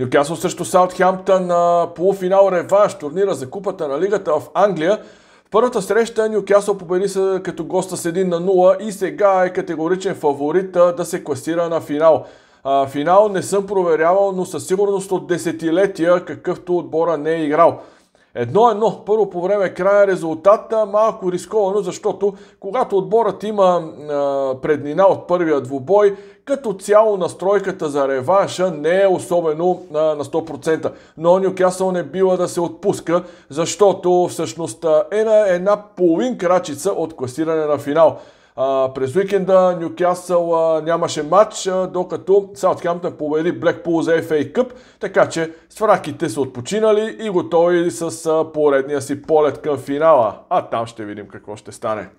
Нюкасъл срещу Саутхемптън на полуфинал реванш турнира за купата на лигата в Англия. В първата среща Нюкасъл победи се като госта с 1 на 0 и сега е категоричен фаворит да се класира на финал. А, финал не съм проверявал, но със сигурност от десетилетия какъвто отбора не е играл. Едно-едно, първо по време края резултата, е малко рисковано, защото когато отборът има преднина от първия двубой, като цяло настройката за реванша не е особено на 100%. Но Нюкасъл не бива да се отпуска, защото всъщност е на една половин крачица от класиране на финал през уикенда Нюкасъл нямаше матч, докато Саутхемптън победи Блекпул за FA Cup, така че свраките са отпочинали и готови с поредния си полет към финала. А там ще видим какво ще стане.